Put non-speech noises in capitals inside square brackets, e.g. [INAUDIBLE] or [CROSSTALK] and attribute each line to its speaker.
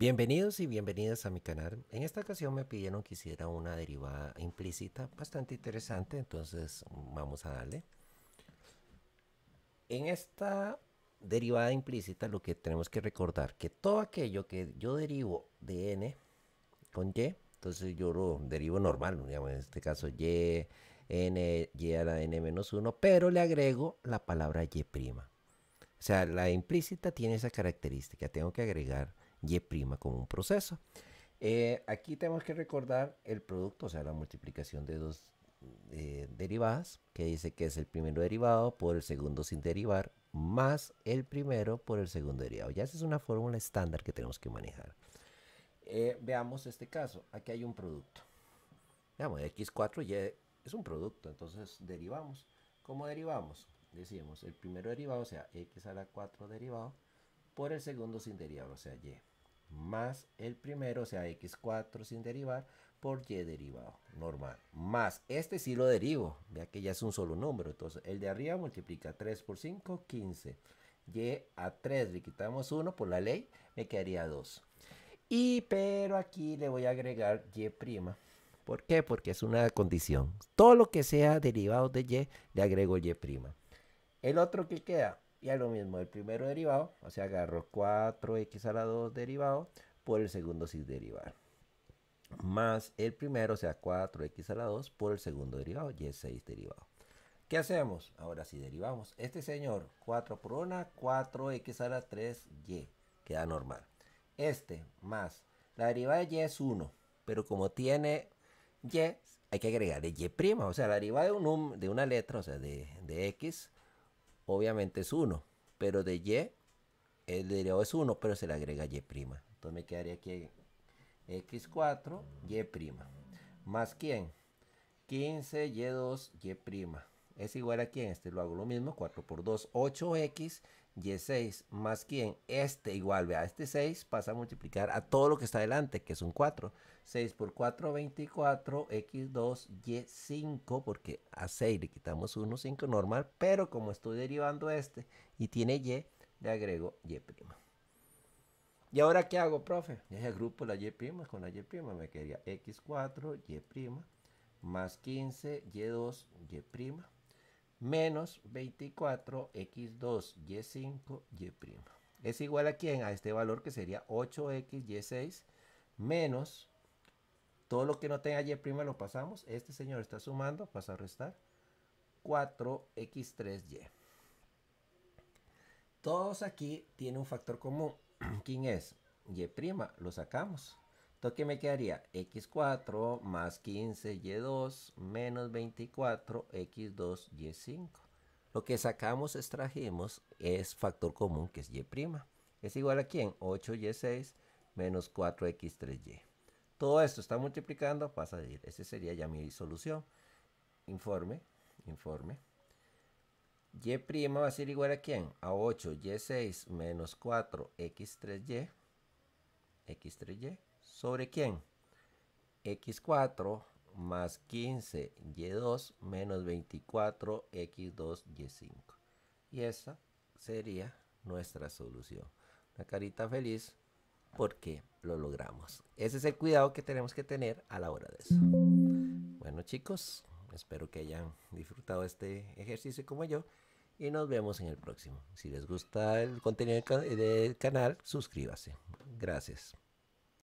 Speaker 1: Bienvenidos y bienvenidas a mi canal. En esta ocasión me pidieron que hiciera una derivada implícita bastante interesante, entonces mm, vamos a darle. En esta derivada implícita lo que tenemos que recordar que todo aquello que yo derivo de n con y, entonces yo lo derivo normal, digamos en este caso y, n, y a la n menos 1, pero le agrego la palabra y'. O sea, la implícita tiene esa característica, tengo que agregar y' como un proceso. Eh, aquí tenemos que recordar el producto, o sea, la multiplicación de dos eh, derivadas, que dice que es el primero derivado por el segundo sin derivar, más el primero por el segundo derivado. Ya esa es una fórmula estándar que tenemos que manejar. Eh, veamos este caso. Aquí hay un producto. Veamos, x4 y es un producto, entonces derivamos. ¿Cómo derivamos? Decimos el primero derivado, o sea, x a la 4 derivado, por el segundo sin derivado, o sea, y más el primero, o sea, x4 sin derivar por y derivado normal. Más este sí lo derivo, ya que ya es un solo número. Entonces, el de arriba multiplica 3 por 5, 15. Y a 3 le quitamos 1 por la ley, me quedaría 2. Y pero aquí le voy a agregar y'. ¿Por qué? Porque es una condición. Todo lo que sea derivado de y, le agrego y'. El otro que queda, y a lo mismo, el primero derivado, o sea, agarro 4x a la 2 derivado por el segundo sin derivar. Más el primero, o sea, 4x a la 2 por el segundo derivado, y es 6 derivado. ¿Qué hacemos? Ahora si derivamos. Este señor, 4 por 1, 4x a la 3y, queda normal. Este más, la derivada de y es 1, pero como tiene y, hay que agregarle y', o sea, la derivada de, un, de una letra, o sea, de, de x, obviamente es 1, pero de y el derivado es 1, pero se le agrega y'. Entonces me quedaría aquí x4, y'. ¿Más quién? 15, y2, y' es igual a quién, este lo hago lo mismo, 4 por 2, 8x, y 6 más quién, este igual, vea, este 6 pasa a multiplicar a todo lo que está adelante, que es un 4, 6 por 4, 24, x2, y 5, porque a 6 le quitamos 1, 5 normal, pero como estoy derivando este y tiene y, le agrego y'. ¿Y ahora qué hago, profe? Ya agrupo la y' con la y', me quedaría x4, y' más 15, y2, y' menos 24x2, y5, y'. Es igual a quién? A este valor que sería 8 xy 6 menos todo lo que no tenga y' lo pasamos. Este señor está sumando, pasa a restar 4x3y. Todos aquí tienen un factor común. [CLEARS THROAT] ¿Quién es? Y' lo sacamos. Entonces, ¿qué me quedaría? x4 más 15y2 menos 24x2y5. Lo que sacamos, extrajimos, es factor común, que es y'. Es igual a quién? 8y6 menos 4x3y. Todo esto está multiplicando, pasa a decir Esa sería ya mi solución. Informe, informe. Y' va a ser igual a quién? A 8y6 menos 4x3y X3Y. ¿Sobre quién? X4 más 15Y2 menos 24X2Y5. Y esa sería nuestra solución. Una carita feliz porque lo logramos. Ese es el cuidado que tenemos que tener a la hora de eso. Bueno chicos, espero que hayan disfrutado este ejercicio como yo y nos vemos en el próximo. Si les gusta el contenido del canal, suscríbase. Gracias.